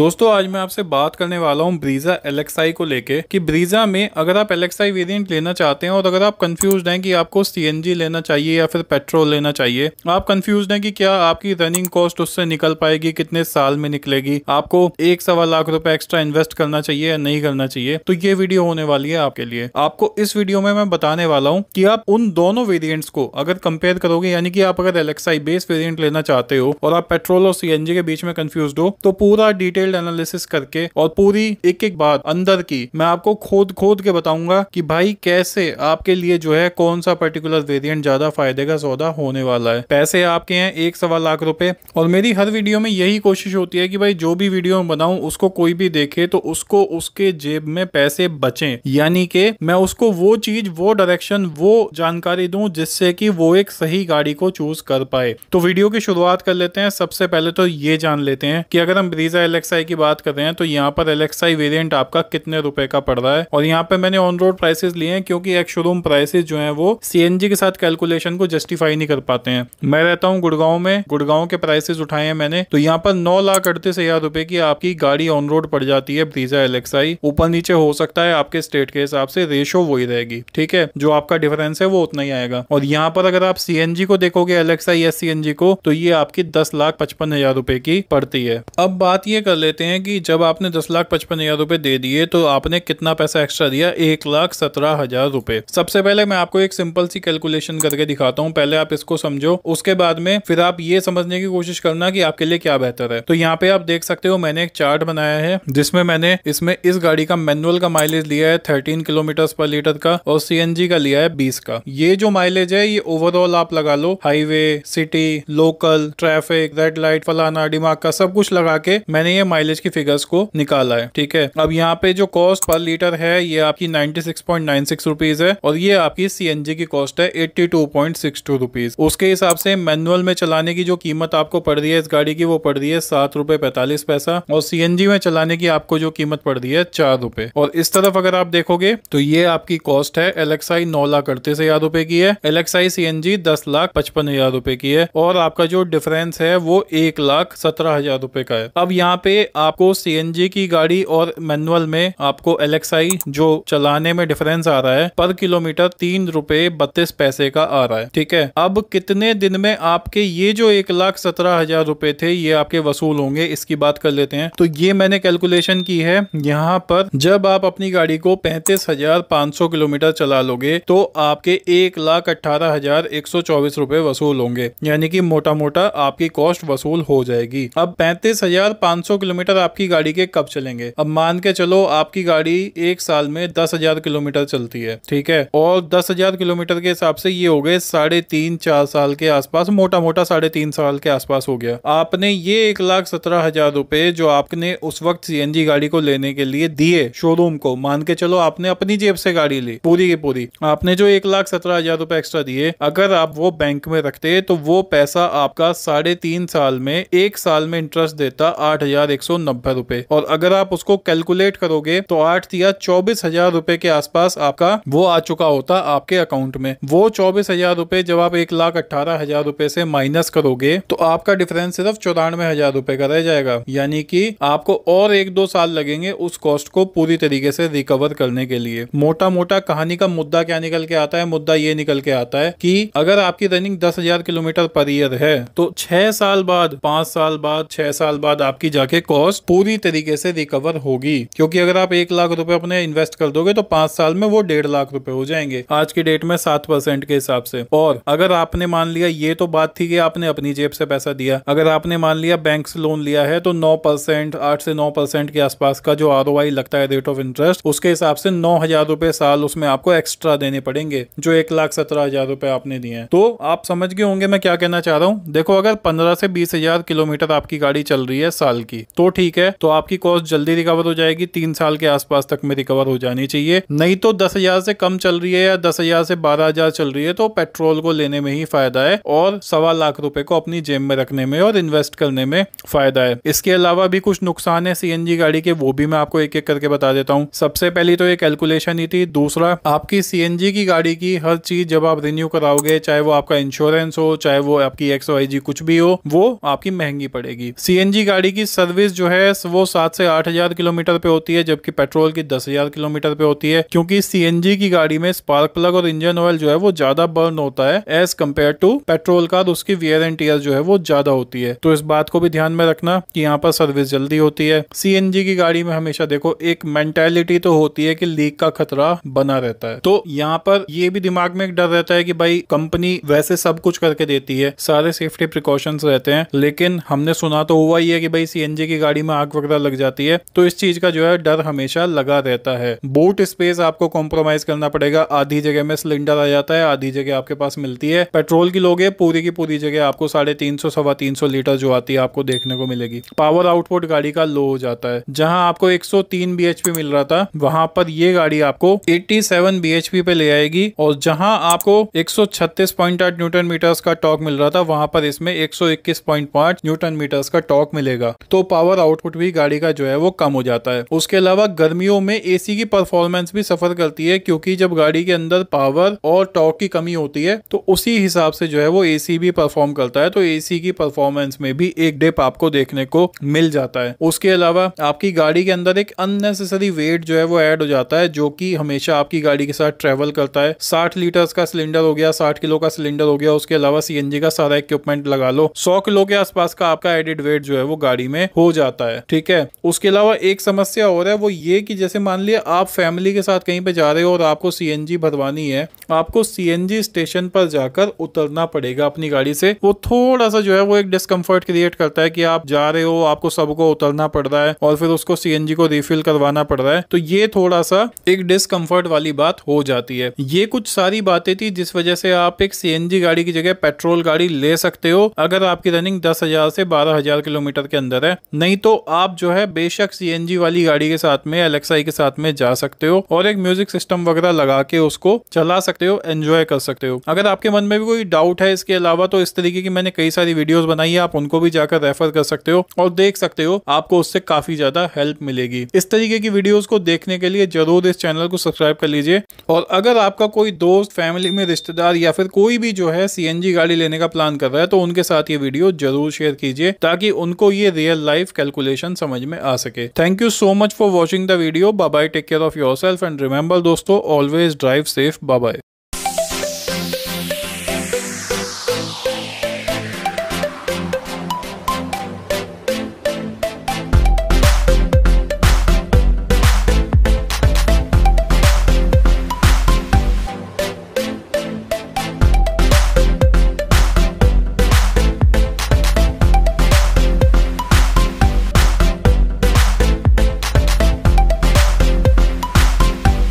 दोस्तों आज मैं आपसे बात करने वाला हूँ ब्रीजा एलेक्साई को लेके कि ब्रीजा में अगर आप एलेक्साई वेरिएंट लेना चाहते हैं और अगर आप कंफ्यूज हैं कि आपको सीएनजी लेना चाहिए या फिर पेट्रोल लेना चाहिए आप कंफ्यूज हैं कि क्या आपकी रनिंग कॉस्ट उससे निकल पाएगी कितने साल में निकलेगी आपको एक सवा लाख रुपए एक्स्ट्रा इन्वेस्ट करना चाहिए या नहीं करना चाहिए तो ये वीडियो होने वाली है आपके लिए आपको इस वीडियो में मैं बताने वाला हूँ कि आप उन दोनों वेरियंट्स को अगर कंपेयर करोगे यानी कि आप अगर एलेक्साई बेस वेरियंट लेना चाहते हो और आप पेट्रोल और सीएनजी के बीच में कंफ्यूज हो तो पूरा डिटेल डिटेल्ड एनालिसिस करके और पूरी एक एक बात अंदर की मैं आपको खोद खोद के बताऊंगा कि भाई कैसे आपके लिए जो है कौन सा पर्टिकुलर वेरियंट ज्यादा फायदे का सौदा होने वाला है पैसे आपके हैं एक सवा लाख रुपए और मेरी हर वीडियो में यही कोशिश होती है कि भाई जो भी वीडियो मैं बनाऊं उसको कोई भी देखे तो उसको उसके जेब में पैसे बचे यानी कि मैं उसको वो चीज वो डायरेक्शन वो जानकारी दूं जिससे कि वो एक सही गाड़ी को चूज कर पाए तो वीडियो की शुरुआत कर लेते हैं सबसे पहले तो ये जान लेते हैं कि अगर हम ब्रीजा एलेक्सा एलेक्साई की बात करते हैं तो यहाँ पर एलेक्साई वेरियंट आपका कितने रुपए का पड़ रहा है और यहाँ पे मैंने ऑन रोड प्राइसेस लिए हैं क्योंकि एक शोरूम प्राइसेस जो है वो सीएनजी के साथ कैलकुलेशन को जस्टिफाई नहीं कर पाते हैं मैं रहता हूँ गुड़गांव में गुड़गांव के प्राइसेस उठाए हैं मैंने तो यहाँ पर नौ लाख अड़तीस हजार रुपए की आपकी गाड़ी ऑन रोड पड़ जाती है ब्रीजा एलेक्साई ऊपर नीचे हो सकता है आपके स्टेट के हिसाब से रेशो वही रहेगी ठीक है जो आपका डिफरेंस है वो उतना ही आएगा और यहाँ पर अगर आप सीएनजी को देखोगे एलेक्साई या सीएनजी को तो ये आपकी दस लाख पचपन हजार रुपए की पड़ती है अब बात ये कर लेते हैं कि जब आपने दस लाख पचपन हजार रूपए दे दिए तो आपने कितना पैसा एक्स्ट्रा दिया एक लाख सत्रह हजार रूपए सबसे पहले मैं आपको एक सिंपल सी कैलकुलेशन करके दिखाता हूँ पहले आप इसको समझो उसके बाद में फिर आप ये समझने की कोशिश करना की आपके लिए क्या बेहतर है तो यहाँ पे आप देख सकते हो मैंने एक चार्ट बनाया है जिसमें मैंने इसमें इस गाड़ी का मैनुअल का माइलेज लिया है थर्टीन किलोमीटर पर लीटर का और सी का लिया है बीस का ये जो माइलेज है ये ओवरऑल आप लगा लो highway city local traffic red light फलाना दिमाग का सब कुछ लगा के मैंने ये माइलेज की फिगर्स को निकाला है ठीक है अब यहाँ पे जो कॉस्ट पर लीटर है ये आपकी नाइनटी सिक्स रुपीज है और ये आपकी सी की कॉस्ट है एट्टी टू उसके हिसाब से मैनुअल में चलाने की जो कीमत आपको पड़ रही है इस गाड़ी की वो पड़ रही है सात रुपए पैतालीस पैसा और सी में चलाने की आपको जो कीमत पड़ रही है चार रुपए और इस तरफ अगर आप देखोगे तो ये आपकी कॉस्ट है एलेक्साई नौ लाख अड़तीस हजार रुपए की है एलेक्साई सीएनजी दस लाख पचपन हजार रुपए की है और आपका जो डिफरेंस है वो एक लाख सत्रह हजार रुपए का है अब यहाँ पे आपको सी की गाड़ी और मैनुअल में आपको एलेक्साई जो चलाने में डिफरेंस आ रहा है पर किलोमीटर तीन रुपए बत्तीस पैसे का आ रहा है ठीक है अब कितने दिन में आपके ये जो एक लाख सत्रह हजार रुपए थे ये आपके वसूल होंगे इसकी बात कर लेते हैं तो ये मैंने कैलकुलेशन की है यहाँ पर जब आप अपनी गाड़ी को पैंतीस हजार पाँच सौ किलोमीटर चला लोगे तो आपके एक लाख अठारह हजार एक सौ चौबीस रुपए वसूल होंगे यानी कि मोटा मोटा आपकी कॉस्ट वसूल हो जाएगी अब पैंतीस हजार पाँच सौ किलोमीटर आपकी गाड़ी के कब चलेंगे अब मान के चलो आपकी गाड़ी एक साल में दस हजार किलोमीटर चलती है ठीक है और दस हजार किलोमीटर के हिसाब से ये हो गए साढ़े तीन चार साल के आसपास मोटा मोटा साढ़े तीन साल के आसपास हो गया आपने ये एक लाख सत्रह हजार रुपए जो आपने उस वक्त सी गाड़ी को लेने के लिए दिए शोरूम को मान के चलो आपने अपनी जेब से गाड़ी ली पूरी की पूरी आपने जो एक लाख सत्रह हजार रूपए एक्स्ट्रा दिए अगर आप वो बैंक में रखते तो वो पैसा आपका साढ़े तीन साल में एक साल में इंटरेस्ट देता आठ हजार एक सौ नब्बे रूपए और अगर आप उसको कैलकुलेट करोगे तो आठ या चौबीस हजार रूपए के आसपास आपका वो आ चुका होता आपके अकाउंट में वो चौबीस हजार रूपए जब आप एक लाख अठारह हजार रूपए से माइनस करोगे तो आपका डिफरेंस सिर्फ चौरानवे हजार रूपए का रह जाएगा यानी कि आपको और एक दो साल लगेंगे उस कॉस्ट को पूरी तरीके से रिकवर करने के लिए मोटा मोटा कहानी का मुद्दा क्या निकल के आता है मुद्दा ये निकल के आता है कि अगर आपकी रनिंग दस हजार किलोमीटर पर ईयर है तो छह साल बाद पांच साल बाद छह साल बाद आपकी जाके कॉस्ट पूरी तरीके से रिकवर होगी क्योंकि अगर आप एक लाख रुपए अपने इन्वेस्ट कर दोगे तो पांच साल में वो डेढ़ लाख रुपए हो जाएंगे आज की डेट में सात परसेंट के हिसाब से और अगर आपने मान लिया ये तो बात थी कि आपने अपनी जेब से पैसा दिया अगर आपने मान लिया बैंक से लोन लिया है तो नौ परसेंट आठ से नौ परसेंट के आसपास का जो आर लगता है रेट ऑफ इंटरेस्ट उसके हिसाब से नौ हजार रुपए साल उसमें आपको एक्स्ट्रा देने पड़ेंगे जो एक लाख सत्रह हजार रुपए आपने दिए हैं तो आप समझ गए होंगे मैं क्या कहना चाह रहा हूँ देखो अगर पंद्रह से बीस हजार किलोमीटर आपकी गाड़ी चल रही है साल की तो ठीक है तो आपकी कॉस्ट जल्दी रिकवर हो जाएगी तीन साल के आसपास तक में रिकवर हो जानी चाहिए नहीं तो दस हजार से कम चल रही है या दस हजार से बारह हजार चल रही है तो पेट्रोल को लेने में ही फायदा है और सवा लाख रुपए को अपनी जेब में रखने में और इन्वेस्ट करने में फायदा है इसके अलावा भी कुछ नुकसान है सीएनजी गाड़ी के वो भी मैं आपको एक एक करके बता देता हूँ सबसे पहली तो ये कैलकुलेशन ही थी दूसरा आपकी सीएनजी की गाड़ी की हर चीज जब आप रिन्यू कराओगे चाहे वो आपका इंश्योरेंस हो चाहे वो आपकी एक्स वाई जी कुछ भी हो वो आपकी महंगी पड़ेगी सीएनजी गाड़ी की सर्विस प्राइस जो है वो सात से आठ हजार किलोमीटर पे होती है जबकि पेट्रोल की दस हजार किलोमीटर पे होती है क्योंकि सी की गाड़ी में स्पार्क प्लग और इंजन ऑयल जो है वो ज्यादा बर्न होता है एज कम्पेयर टू पेट्रोल का तो उसकी वियर एंड टीयर जो है वो ज्यादा होती है तो इस बात को भी ध्यान में रखना की यहाँ पर सर्विस जल्दी होती है सी की गाड़ी में हमेशा देखो एक मेंटेलिटी तो होती है की लीक का खतरा बना रहता है तो यहाँ पर ये भी दिमाग में एक डर रहता है कि भाई कंपनी वैसे सब कुछ करके देती है सारे सेफ्टी प्रिकॉशंस रहते हैं लेकिन हमने सुना तो हुआ ही है कि भाई सीएनजी की गाड़ी में आग वगैरह लग जाती है तो इस चीज का जो है डर हमेशा लगा रहता है बूट स्पेस आपको कॉम्प्रोमाइज करना पड़ेगा आधी जगह में सिलेंडर आ जाता है आधी जगह आपके पास मिलती है पेट्रोल की लोगे पूरी की पूरी जगह आपको साढ़े तीन सौ सवा तीन सौ लीटर जो आती है आपको देखने को मिलेगी पावर आउटपुट गाड़ी का लो हो जाता है जहां आपको 103 bhp मिल रहा था वहां पर ये गाड़ी आपको 87 bhp पे ले आएगी और जहां आपको 136.8 न्यूटन मीटर्स का टॉक मिल रहा था वहां पर इसमें 121.5 न्यूटन मीटर्स का टॉक मिलेगा तो पावर पावर आउटपुट भी गाड़ी का जो है वो कम हो जाता है उसके अलावा गर्मियों में एसी की परफॉर्मेंस भी सफर करती है क्योंकि जब गाड़ी के अंदर पावर और टॉक की कमी होती है तो उसी हिसाब से जो है वो एसी भी परफॉर्म करता है तो एसी की परफॉर्मेंस में भी एक डिप आपको देखने को मिल जाता है उसके अलावा आपकी गाड़ी के अंदर एक अननेसेसरी वेट जो है वो एड हो जाता है जो कि हमेशा आपकी गाड़ी के साथ ट्रेवल करता है साठ लीटर का सिलेंडर हो गया साठ किलो का सिलेंडर हो गया उसके अलावा सीएनजी का सारा इक्विपमेंट लगा लो सौ किलो के आसपास का आपका एडिड वेट जो है वो गाड़ी में हो जाता है ठीक है उसके अलावा एक समस्या और है वो ये कि जैसे मान लिया आप फैमिली के साथ कहीं पे जा रहे हो और आपको सीएनजी भरवानी है आपको सीएनजी स्टेशन पर जाकर उतरना पड़ेगा अपनी गाड़ी से वो थोड़ा सा जो है वो एक डिस्कम्फर्ट क्रिएट करता है कि आप जा रहे हो आपको सबको उतरना पड़ रहा है और फिर उसको सीएनजी को रिफिल करवाना पड़ रहा है तो ये थोड़ा सा एक डिस्कम्फर्ट वाली बात हो जाती है ये कुछ सारी बातें थी जिस वजह से आप एक सीएनजी गाड़ी की जगह पेट्रोल गाड़ी ले सकते हो अगर आपकी रनिंग दस हजार से बारह हजार किलोमीटर के अंदर है नहीं तो आप जो है बेशक सी वाली गाड़ी के साथ में एलेक्साई के साथ में जा सकते हो और एक म्यूजिक सिस्टम वगैरह लगा के उसको चला सकते हो एंजॉय कर सकते हो अगर आपके मन में भी कोई डाउट है इसके अलावा तो इस तरीके की मैंने कई सारी वीडियोस बनाई है आप उनको भी जाकर रेफर कर सकते हो और देख सकते हो आपको उससे काफी ज्यादा हेल्प मिलेगी इस तरीके की वीडियोज को देखने के लिए जरूर इस चैनल को सब्सक्राइब कर लीजिए और अगर आपका कोई दोस्त फैमिली में रिश्तेदार या फिर कोई भी जो है सी गाड़ी लेने का प्लान कर रहा है तो उनके साथ ये वीडियो जरूर शेयर कीजिए ताकि उनको ये रियल लाइफ लाइफ कैलकुलेशन समझ में आ सके thank you so much for watching the video bye take care of yourself and remember दोस्तों ऑलवेज ड्राइव सेफ बाय